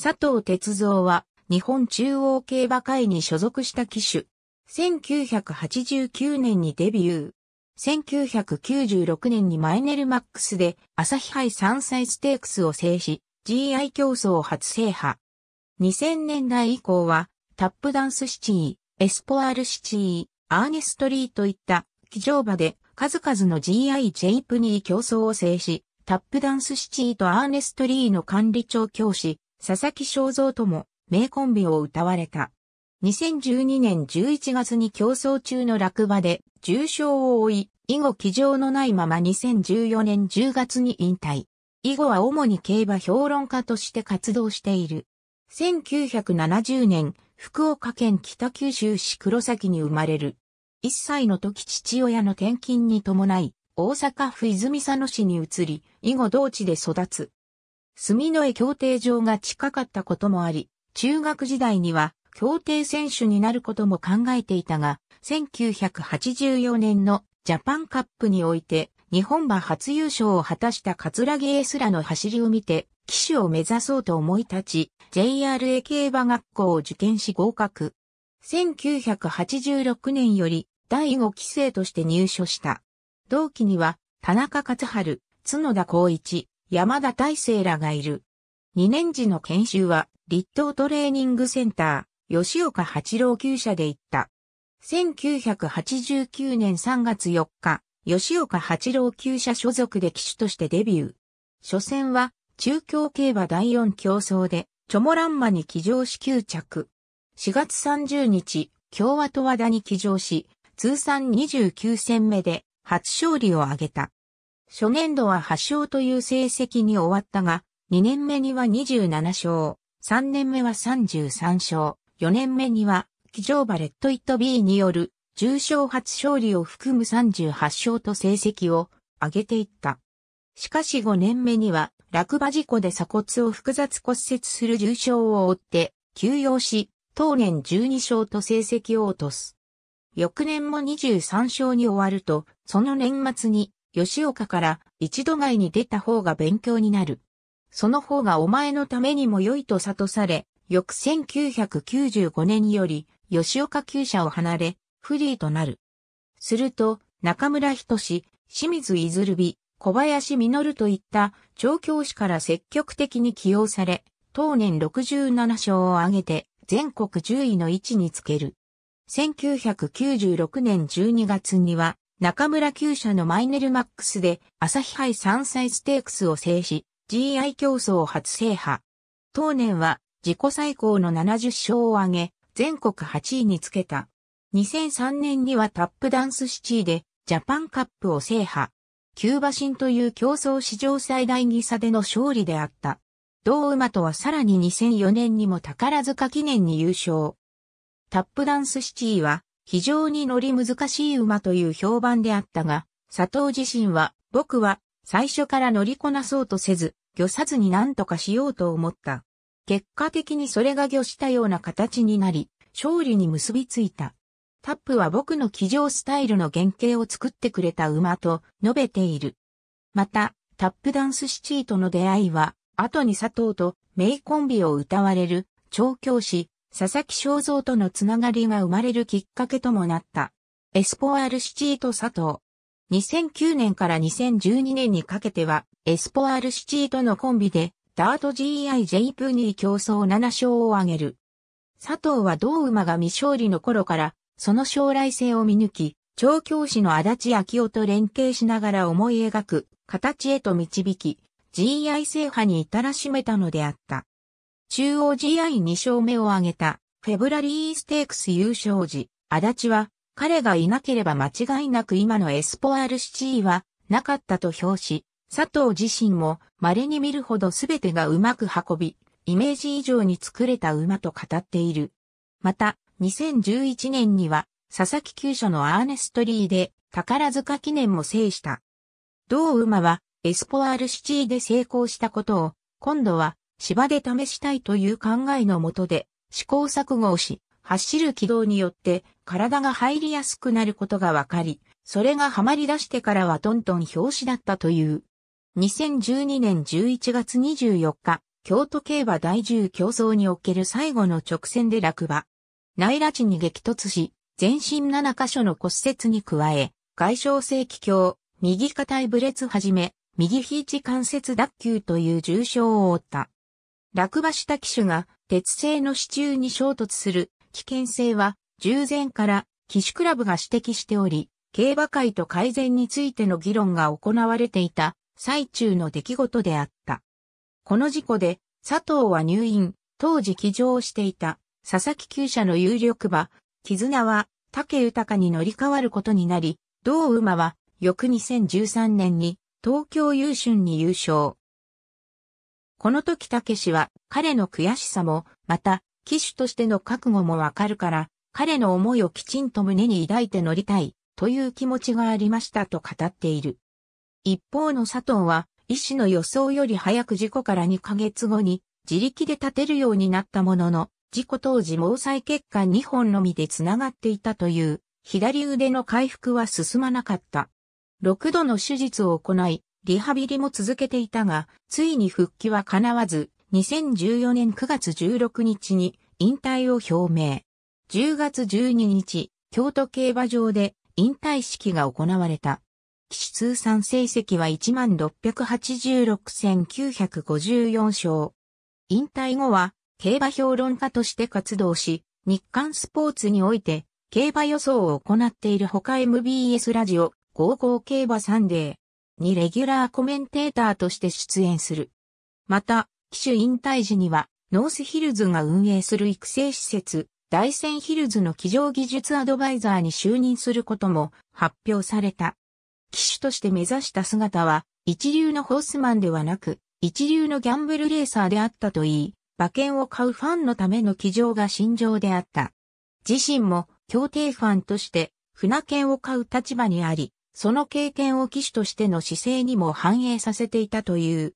佐藤哲造は日本中央競馬会に所属した騎手。1989年にデビュー。1996年にマイネルマックスで朝日杯3歳ステークスを制し、GI 競争初制覇。2000年代以降は、タップダンスシティ、エスポアールシティ、アーネストリーといった騎乗馬で数々の GI ジェイプニー競争を制し、タップダンスシティとアーネストリーの管理長教師、佐々木正蔵とも名コンビを歌われた。2012年11月に競争中の落馬で重傷を負い、以後気丈のないまま2014年10月に引退。以後は主に競馬評論家として活動している。1970年、福岡県北九州市黒崎に生まれる。1歳の時父親の転勤に伴い、大阪府泉佐野市に移り、以後同地で育つ。住之江協定場が近かったこともあり、中学時代には協定選手になることも考えていたが、1984年のジャパンカップにおいて日本馬初優勝を果たしたラゲエスラの走りを見て、騎手を目指そうと思い立ち、JRA 競馬学校を受験し合格。1986年より第5期生として入所した。同期には、田中勝春、角田光一、山田大成らがいる。2年時の研修は、立東トレーニングセンター、吉岡八郎厩舎で行った。1989年3月4日、吉岡八郎厩舎所属で騎手としてデビュー。初戦は、中京競馬第四競争で、チョモランマに騎乗し9着。4月30日、共和と和田に騎乗し、通算29戦目で初勝利を挙げた。初年度は8勝という成績に終わったが、2年目には27勝、3年目は33勝、4年目には、騎乗馬レッド・イット・ーによる、重勝初勝利を含む38勝と成績を上げていった。しかし5年目には、落馬事故で鎖骨を複雑骨折する重傷を負って、休養し、当年12勝と成績を落とす。翌年も23勝に終わると、その年末に吉岡から一度外に出た方が勉強になる。その方がお前のためにも良いと悟され、翌1995年より吉岡厩舎を離れ、フリーとなる。すると、中村人志、清水いずるび、小林実といった調教師から積極的に起用され、当年67勝を挙げて全国10位の位置につける。1996年12月には中村厩舎のマイネルマックスで朝日杯山菜ステークスを制し、GI 競争を初制覇。当年は自己最高の70勝を挙げ、全国8位につけた。2003年にはタップダンスシチーでジャパンカップを制覇。キューバ新という競争史上最大ギ差での勝利であった。同馬とはさらに2004年にも宝塚記念に優勝。タップダンスシチーは非常に乗り難しい馬という評判であったが、佐藤自身は、僕は最初から乗りこなそうとせず、魚さずに何とかしようと思った。結果的にそれが魚したような形になり、勝利に結びついた。タップは僕の騎乗スタイルの原型を作ってくれた馬と述べている。また、タップダンスシチーとの出会いは、後に佐藤と名コンビを歌われる、調教師、佐々木正蔵とのつながりが生まれるきっかけともなった。エスポワールシチート佐藤。2009年から2012年にかけては、エスポワールシチートのコンビで、ダート GIJ プニー競争7勝を挙げる。佐藤は同馬が未勝利の頃から、その将来性を見抜き、調教師の足立明夫と連携しながら思い描く、形へと導き、GI 制覇に至らしめたのであった。中央 GI2 勝目を挙げた、フェブラリーステークス優勝時、足立は、彼がいなければ間違いなく今のエスポアールチーは、なかったと評し、佐藤自身も稀に見るほど全てがうまく運び、イメージ以上に作れた馬と語っている。また、2011年には、佐々木急所のアーネストリーで、宝塚記念も制した。同馬は、エスポアールシチーで成功したことを、今度は、芝で試したいという考えのもとで試行錯誤をし、走る軌道によって体が入りやすくなることが分かり、それがハマり出してからはトントン表紙だったという。2012年11月24日、京都競馬第10競争における最後の直線で落馬。内拉地に激突し、全身7箇所の骨折に加え、外傷性気胸、右肩いぶ裂はじめ、右肘関節脱臼という重傷を負った。落馬した機種が鉄製の支柱に衝突する危険性は従前から機種クラブが指摘しており、競馬界と改善についての議論が行われていた最中の出来事であった。この事故で佐藤は入院、当時騎乗していた佐々木厩舎の有力馬、絆は竹豊に乗り換わることになり、同馬は翌2013年に東京優春に優勝。この時たけしは彼の悔しさも、また、騎手としての覚悟もわかるから、彼の思いをきちんと胸に抱いて乗りたい、という気持ちがありましたと語っている。一方の佐藤は、医師の予想より早く事故から2ヶ月後に、自力で立てるようになったものの、事故当時毛細血管2本のみで繋がっていたという、左腕の回復は進まなかった。6度の手術を行い、リハビリも続けていたが、ついに復帰は叶わず、2014年9月16日に引退を表明。10月12日、京都競馬場で引退式が行われた。騎手通算成績は1686,954勝。引退後は競馬評論家として活動し、日刊スポーツにおいて競馬予想を行っているほか MBS ラジオ55競馬サンデー、にレギュラーコメンテーターとして出演する。また、機種引退時には、ノースヒルズが運営する育成施設、大山ヒルズの機上技術アドバイザーに就任することも発表された。機種として目指した姿は、一流のホースマンではなく、一流のギャンブルレーサーであったといい、馬券を買うファンのための騎乗が心情であった。自身も協定ファンとして船券を買う立場にあり、その経験を騎手としての姿勢にも反映させていたという。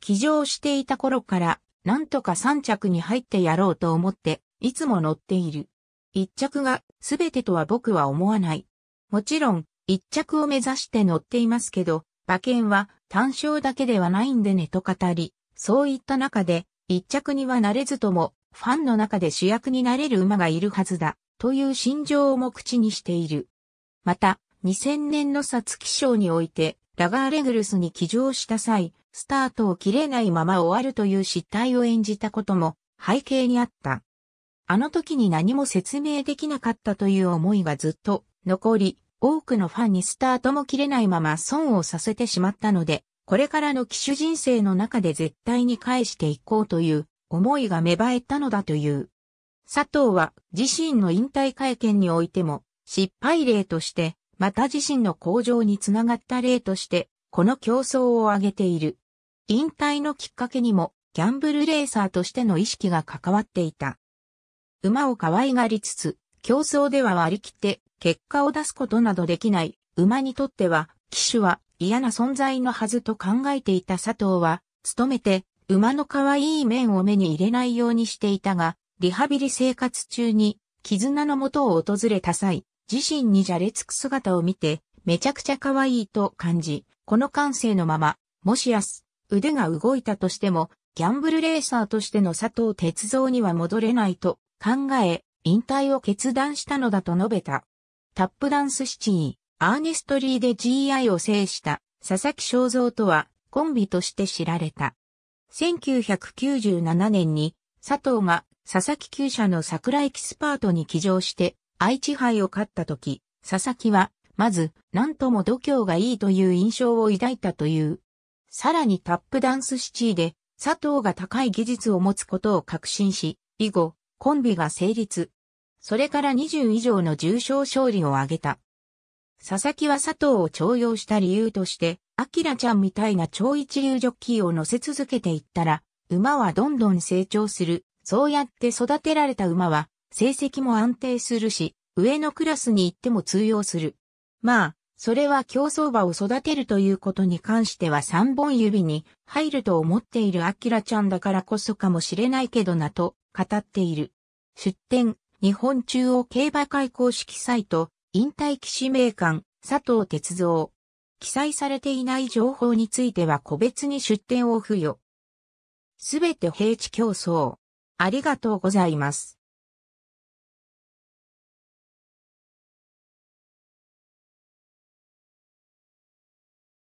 騎乗していた頃から、なんとか三着に入ってやろうと思って、いつも乗っている。一着が全てとは僕は思わない。もちろん、一着を目指して乗っていますけど、馬券は単勝だけではないんでねと語り、そういった中で、一着にはなれずとも、ファンの中で主役になれる馬がいるはずだ、という心情をも口にしている。また、2000年の皐月賞において、ラガーレグルスに騎乗した際、スタートを切れないまま終わるという失態を演じたことも背景にあった。あの時に何も説明できなかったという思いがずっと残り、多くのファンにスタートも切れないまま損をさせてしまったので、これからの騎手人生の中で絶対に返していこうという思いが芽生えたのだという。佐藤は自身の引退会見においても失敗例としてまた自身の向上につながった例として、この競争を挙げている。引退のきっかけにも、ギャンブルレーサーとしての意識が関わっていた。馬を可愛がりつつ、競争では割り切って結果を出すことなどできない馬にとっては、騎手は嫌な存在のはずと考えていた佐藤は、努めて馬の可愛い面を目に入れないようにしていたが、リハビリ生活中に絆のもとを訪れた際、自身にじゃれつく姿を見て、めちゃくちゃ可愛いと感じ、この感性のまま、もしやす、腕が動いたとしても、ギャンブルレーサーとしての佐藤哲造には戻れないと考え、引退を決断したのだと述べた。タップダンス7位、アーネストリーで GI を制した佐々木正造とはコンビとして知られた。1997年に佐藤が佐々木旧社の桜エキスパートに起乗して愛知杯を勝った時、佐々木は、まず、なんとも度胸がいいという印象を抱いたという。さらにタップダンスシティで、佐藤が高い技術を持つことを確信し、以後、コンビが成立。それから20以上の重賞勝利を挙げた。佐々木は佐藤を徴用した理由として、アキラちゃんみたいな超一流ジョッキーを乗せ続けていったら、馬はどんどん成長する。そうやって育てられた馬は、成績も安定するし、上のクラスに行っても通用する。まあ、それは競争馬を育てるということに関しては3本指に入ると思っているアキラちゃんだからこそかもしれないけどなと語っている。出展、日本中央競馬会公式サイト、引退騎士名館、佐藤哲造。記載されていない情報については個別に出展を付与。すべて平地競争。ありがとうございます。